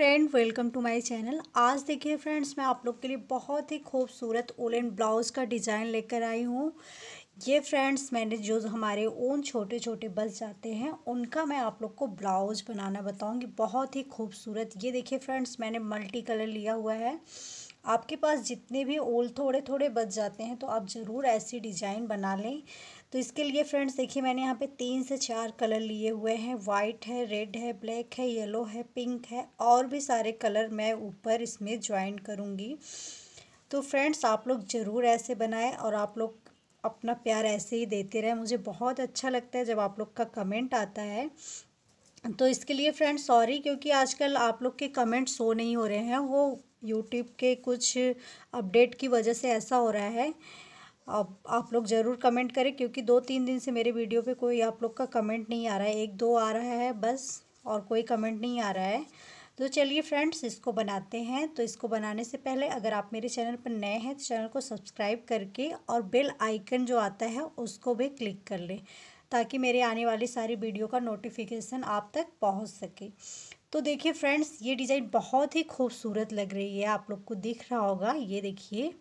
friend welcome to my channel आज देखिए friends मैं आप लोग के लिए बहुत ही खूबसूरत ओलन ब्लाउज़ का डिज़ाइन लेकर आई हूँ ये फ्रेंड्स मैंने जो हमारे ओन छोटे छोटे बस जाते हैं उनका मैं आप लोग को ब्लाउज बनाना बताऊँगी बहुत ही खूबसूरत ये देखिए फ्रेंड्स मैंने मल्टी कलर लिया हुआ है आपके पास जितने भी ओल थोड़े थोड़े बच जाते हैं तो आप ज़रूर ऐसी डिज़ाइन बना लें तो इसके लिए फ्रेंड्स देखिए मैंने यहाँ पे तीन से चार कलर लिए हुए हैं वाइट है रेड है ब्लैक है येलो है पिंक है और भी सारे कलर मैं ऊपर इसमें ज्वाइन करूँगी तो फ्रेंड्स आप लोग ज़रूर ऐसे बनाएं और आप लोग अपना प्यार ऐसे ही देते रहें मुझे बहुत अच्छा लगता है जब आप लोग का कमेंट आता है तो इसके लिए फ्रेंड्स सॉरी क्योंकि आजकल आप लोग के कमेंट शो नहीं हो रहे हैं वो यूट्यूब के कुछ अपडेट की वजह से ऐसा हो रहा है आप आप लोग ज़रूर कमेंट करें क्योंकि दो तीन दिन से मेरे वीडियो पे कोई आप लोग का कमेंट नहीं आ रहा है एक दो आ रहा है बस और कोई कमेंट नहीं आ रहा है तो चलिए फ्रेंड्स इसको बनाते हैं तो इसको बनाने से पहले अगर आप मेरे चैनल पर नए हैं तो चैनल को सब्सक्राइब करके और बेल आइकन जो आता है उसको भी क्लिक कर लें ताकि मेरे आने वाली सारी वीडियो का नोटिफिकेशन आप तक पहुंच सके तो देखिए फ्रेंड्स ये डिज़ाइन बहुत ही खूबसूरत लग रही है आप लोग को दिख रहा होगा ये देखिए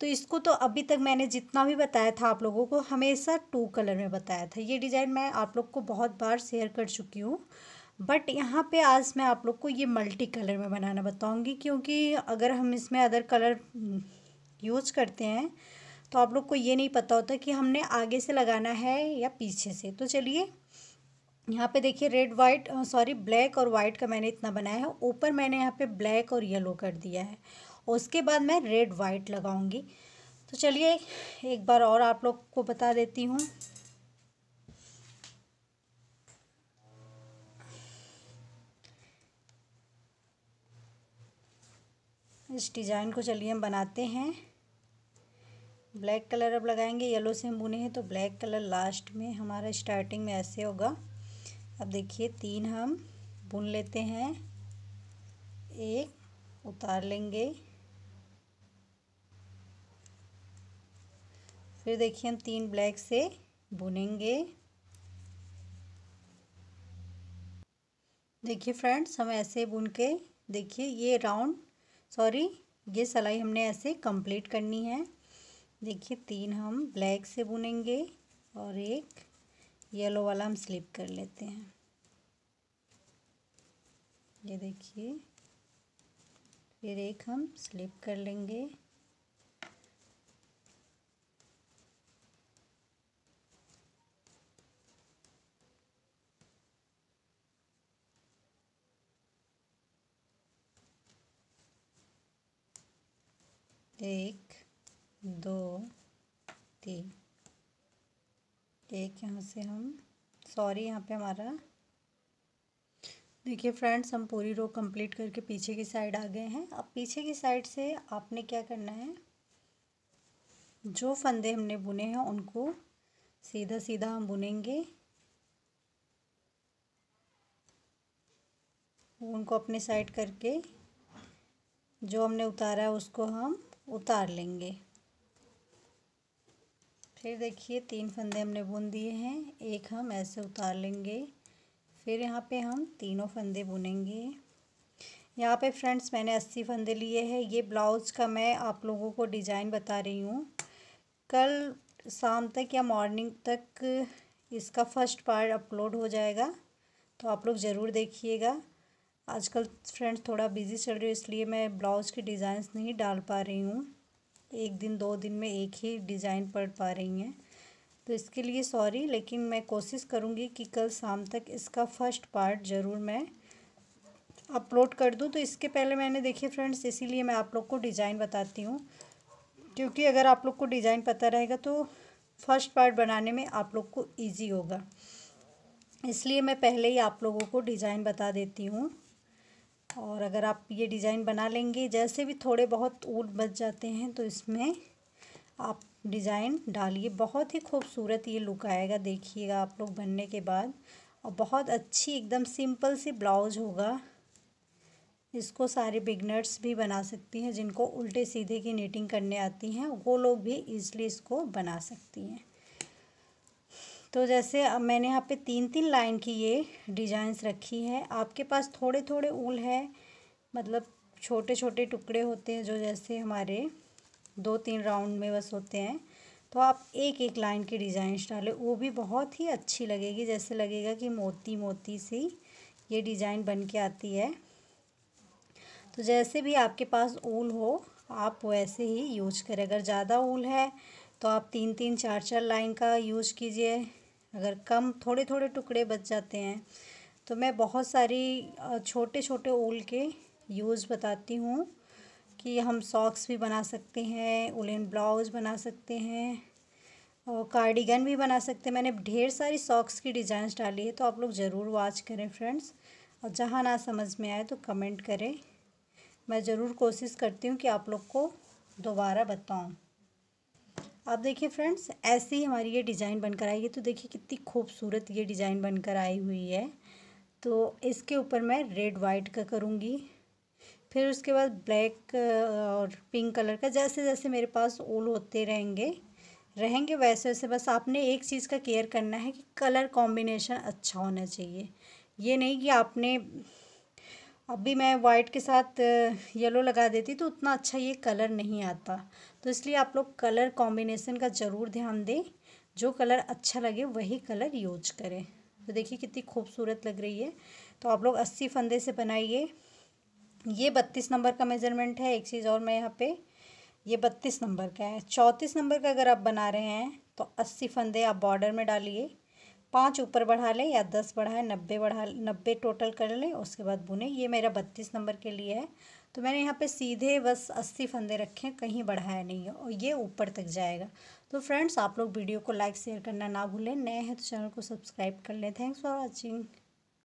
तो इसको तो अभी तक मैंने जितना भी बताया था आप लोगों को हमेशा टू कलर में बताया था ये डिज़ाइन मैं आप लोग को बहुत बार शेयर कर चुकी हूँ बट यहाँ पे आज मैं आप लोग को ये मल्टी कलर में बनाना बताऊँगी क्योंकि अगर हम इसमें अदर कलर यूज करते हैं तो आप लोग को ये नहीं पता होता कि हमने आगे से लगाना है या पीछे से तो चलिए यहाँ पे देखिए रेड वाइट सॉरी ब्लैक और वाइट का मैंने इतना बनाया है ऊपर मैंने यहाँ पे ब्लैक और येलो कर दिया है उसके बाद मैं रेड वाइट लगाऊंगी तो चलिए एक बार और आप लोग को बता देती हूँ इस डिज़ाइन को चलिए हम बनाते हैं ब्लैक कलर अब लगाएंगे येलो से हम बुने हैं तो ब्लैक कलर लास्ट में हमारा स्टार्टिंग में ऐसे होगा अब देखिए तीन हम बुन लेते हैं एक उतार लेंगे फिर देखिए हम तीन ब्लैक से बुनेंगे देखिए फ्रेंड्स हम ऐसे बुन के देखिए ये राउंड सॉरी ये सलाई हमने ऐसे कंप्लीट करनी है देखिए तीन हम ब्लैक से बुनेंगे और एक येलो वाला हम स्लिप कर लेते हैं ये देखिए फिर एक हम स्लिप कर लेंगे एक दो तीन एक यहाँ से हम सॉरी यहाँ पे हमारा देखिए फ्रेंड्स हम पूरी रो कंप्लीट करके पीछे की साइड आ गए हैं अब पीछे की साइड से आपने क्या करना है जो फंदे हमने बुने हैं उनको सीधा सीधा हम बुनेंगे उनको अपने साइड करके जो हमने उतारा है उसको हम उतार लेंगे फिर देखिए तीन फंदे हमने बुन दिए हैं एक हम ऐसे उतार लेंगे फिर यहाँ पे हम तीनों फंदे बुनेंगे यहाँ पे फ्रेंड्स मैंने अस्सी फंदे लिए हैं ये ब्लाउज़ का मैं आप लोगों को डिज़ाइन बता रही हूँ कल शाम तक या मॉर्निंग तक इसका फर्स्ट पार्ट अपलोड हो जाएगा तो आप लोग ज़रूर देखिएगा आजकल फ्रेंड्स थोड़ा बिज़ी चल रही है इसलिए मैं ब्लाउज़ की डिज़ाइंस नहीं डाल पा रही हूँ एक दिन दो दिन में एक ही डिज़ाइन पढ़ पा रही हैं तो इसके लिए सॉरी लेकिन मैं कोशिश करूँगी कि कल शाम तक इसका फर्स्ट पार्ट ज़रूर मैं अपलोड कर दूँ तो इसके पहले मैंने देखिए फ्रेंड्स इसीलिए मैं आप लोग को डिज़ाइन बताती हूँ क्योंकि अगर आप लोग को डिज़ाइन पता रहेगा तो फर्स्ट पार्ट बनाने में आप लोग को ईजी होगा इसलिए मैं पहले ही आप लोगों को डिज़ाइन बता देती हूँ और अगर आप ये डिज़ाइन बना लेंगे जैसे भी थोड़े बहुत ऊट बच जाते हैं तो इसमें आप डिज़ाइन डालिए बहुत ही खूबसूरत ये लुक आएगा देखिएगा आप लोग बनने के बाद और बहुत अच्छी एकदम सिंपल सी ब्लाउज होगा इसको सारे बिगनर्स भी बना सकती हैं जिनको उल्टे सीधे की नीटिंग करने आती हैं वो लोग भी ईजिली इसको बना सकती हैं तो जैसे अब मैंने यहाँ पे तीन तीन लाइन की ये डिजाइंस रखी है आपके पास थोड़े थोड़े ऊल है मतलब छोटे छोटे टुकड़े होते हैं जो जैसे हमारे दो तीन राउंड में बस होते हैं तो आप एक एक लाइन की डिज़ाइंस डालें वो भी बहुत ही अच्छी लगेगी जैसे लगेगा कि मोती मोती सी ये डिज़ाइन बन के आती है तो जैसे भी आपके पास ऊल हो आप वैसे ही यूज करें अगर ज़्यादा ऊल है तो आप तीन तीन चार चार लाइन का यूज कीजिए अगर कम थोड़े थोड़े टुकड़े बच जाते हैं तो मैं बहुत सारी छोटे छोटे ऊल के यूज़ बताती हूँ कि हम सॉक्स भी बना सकते हैं उलन ब्लाउज़ बना सकते हैं और कार्डिगन भी बना सकते हैं मैंने ढेर सारी सॉक्स की डिज़ाइंस डाली है तो आप लोग ज़रूर वॉच करें फ्रेंड्स और जहाँ ना समझ में आए तो कमेंट करें मैं ज़रूर कोशिश करती हूँ कि आप लोग को दोबारा बताऊँ आप देखिए फ्रेंड्स ऐसे ही हमारी ये डिज़ाइन बनकर आई है तो देखिए कितनी खूबसूरत ये डिज़ाइन बनकर आई हुई है तो इसके ऊपर मैं रेड वाइट का करूँगी फिर उसके बाद ब्लैक और पिंक कलर का जैसे जैसे मेरे पास ओल होते रहेंगे रहेंगे वैसे वैसे बस आपने एक चीज़ का केयर करना है कि कलर कॉम्बिनेशन अच्छा होना चाहिए ये नहीं कि आपने अब भी मैं वाइट के साथ येलो लगा देती तो उतना अच्छा ये कलर नहीं आता तो इसलिए आप लोग कलर कॉम्बिनेशन का ज़रूर ध्यान दें जो कलर अच्छा लगे वही कलर यूज करें तो देखिए कितनी खूबसूरत लग रही है तो आप लोग अस्सी फंदे से बनाइए ये बत्तीस नंबर का मेज़रमेंट है एक चीज़ और मैं यहाँ पे ये बत्तीस नंबर का है चौंतीस नंबर का अगर आप बना रहे हैं तो अस्सी फंदे आप बॉर्डर में डालिए पाँच ऊपर बढ़ा लें या दस बढ़ाए नब्बे बढ़ा नब्बे टोटल कर लें उसके बाद बुने ये मेरा बत्तीस नंबर के लिए है तो मैंने यहाँ पे सीधे बस अस्सी फंदे रखे हैं कहीं बढ़ाया नहीं है और ये ऊपर तक जाएगा तो फ्रेंड्स आप लोग वीडियो को लाइक शेयर करना ना भूलें नए हैं तो चैनल को सब्सक्राइब कर लें थैंक्स फॉर वॉचिंग